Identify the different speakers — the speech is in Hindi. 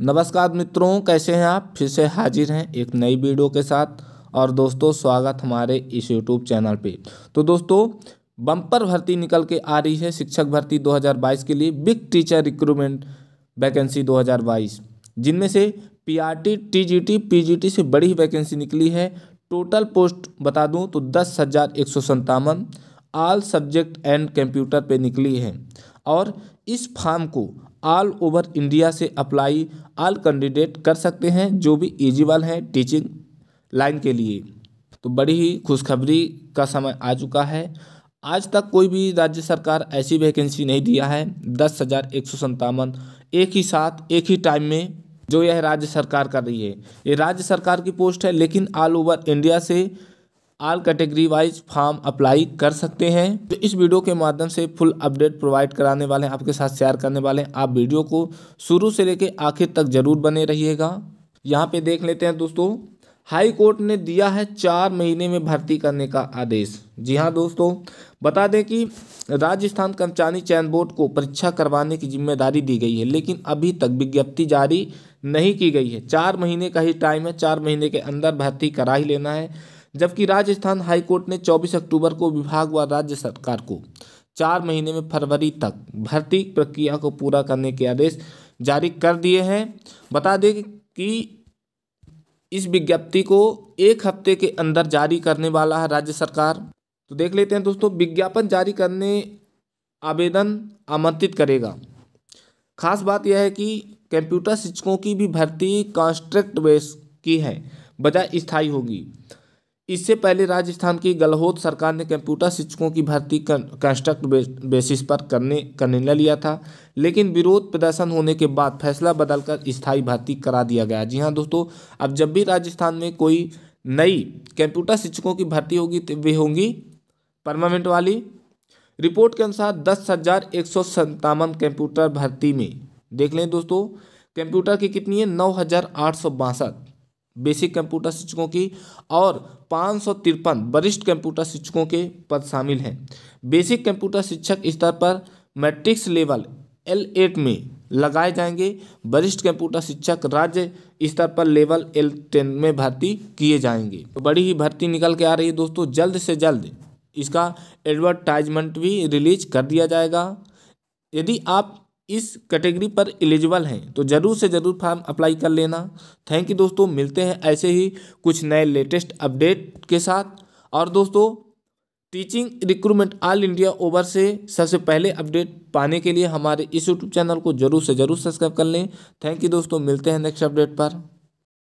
Speaker 1: नमस्कार मित्रों कैसे हैं आप फिर से हाजिर हैं एक नई वीडियो के साथ और दोस्तों स्वागत हमारे इस यूट्यूब चैनल पे तो दोस्तों बम्पर भर्ती निकल के आ रही है शिक्षक भर्ती 2022 के लिए बिग टीचर रिक्रूटमेंट वैकेंसी 2022 जिनमें से पीआरटी टीजीटी पीजीटी से बड़ी वैकेंसी निकली है टोटल पोस्ट बता दूँ तो दस हज़ार एक सौ ऑल सब्जेक्ट एंड कंप्यूटर पर निकली है और इस फार्म को ऑल ओवर इंडिया से अप्लाई ऑल कैंडिडेट कर सकते हैं जो भी एजिबल हैं टीचिंग लाइन के लिए तो बड़ी ही खुशखबरी का समय आ चुका है आज तक कोई भी राज्य सरकार ऐसी वैकेंसी नहीं दिया है दस हज़ार एक सौ संतावन एक ही साथ एक ही टाइम में जो यह राज्य सरकार कर रही है ये राज्य सरकार की पोस्ट है लेकिन ऑल ओवर इंडिया से all category wise form apply कर सकते हैं तो इस वीडियो के माध्यम से फुल अपडेट प्रोवाइड कराने वाले हैं आपके साथ शेयर करने वाले हैं आप वीडियो को शुरू से लेकर आखिर तक जरूर बने रहिएगा यहाँ पे देख लेते हैं दोस्तों हाई कोर्ट ने दिया है चार महीने में भर्ती करने का आदेश जी हाँ दोस्तों बता दें कि राजस्थान कर्मचारी चयन बोर्ड को परीक्षा करवाने की जिम्मेदारी दी गई है लेकिन अभी तक विज्ञप्ति जारी नहीं की गई है चार महीने का ही टाइम है चार महीने के अंदर भर्ती करा ही लेना है जबकि राजस्थान हाईकोर्ट ने 24 अक्टूबर को विभाग व राज्य सरकार को चार महीने में फरवरी तक भर्ती प्रक्रिया को पूरा करने के आदेश जारी कर दिए हैं बता दें कि इस विज्ञप्ति को एक हफ्ते के अंदर जारी करने वाला है राज्य सरकार तो देख लेते हैं दोस्तों विज्ञापन जारी करने आवेदन आमंत्रित करेगा खास बात यह है कि कंप्यूटर शिक्षकों की भी भर्ती कॉन्स्ट्रक्ट बेस की है बजाय स्थायी होगी इससे पहले राजस्थान की गलहोत सरकार ने कंप्यूटर शिक्षकों की भर्ती कंस्ट्रक्ट बेसिस पर करने का निर्णय लिया था लेकिन विरोध प्रदर्शन होने के बाद फैसला बदलकर स्थायी भर्ती करा दिया गया जी हाँ दोस्तों अब जब भी राजस्थान में कोई नई कंप्यूटर शिक्षकों की भर्ती होगी तो वे होंगी परमानेंट वाली रिपोर्ट के अनुसार दस हज़ार एक सौ सत्तावन कंप्यूटर भर्ती में देख लें दोस्तों कंप्यूटर की कितनी है नौ हज़ार आठ सौ बासठ बेसिक कंप्यूटर शिक्षकों की और पाँच सौ तिरपन वरिष्ठ कंप्यूटर शिक्षकों के पद शामिल हैं बेसिक कंप्यूटर शिक्षक स्तर पर मैट्रिक्स लेवल एल एट में लगाए जाएंगे वरिष्ठ कंप्यूटर शिक्षक राज्य स्तर पर लेवल एल टेन में भर्ती किए जाएंगे तो बड़ी ही भर्ती निकल के आ रही है दोस्तों जल्द से जल्द इसका एडवर्टाइजमेंट भी रिलीज कर दिया जाएगा यदि आप इस कैटेगरी पर एलिजिबल हैं तो ज़रूर से ज़रूर फॉर्म अप्लाई कर लेना थैंक यू दोस्तों मिलते हैं ऐसे ही कुछ नए लेटेस्ट अपडेट के साथ और दोस्तों teaching recruitment all India over से सबसे पहले अपडेट पाने के लिए हमारे इस यूट्यूब चैनल को जरूर से ज़रूर सब्सक्राइब कर लें थैंक यू दोस्तों मिलते हैं नेक्स्ट अपडेट पर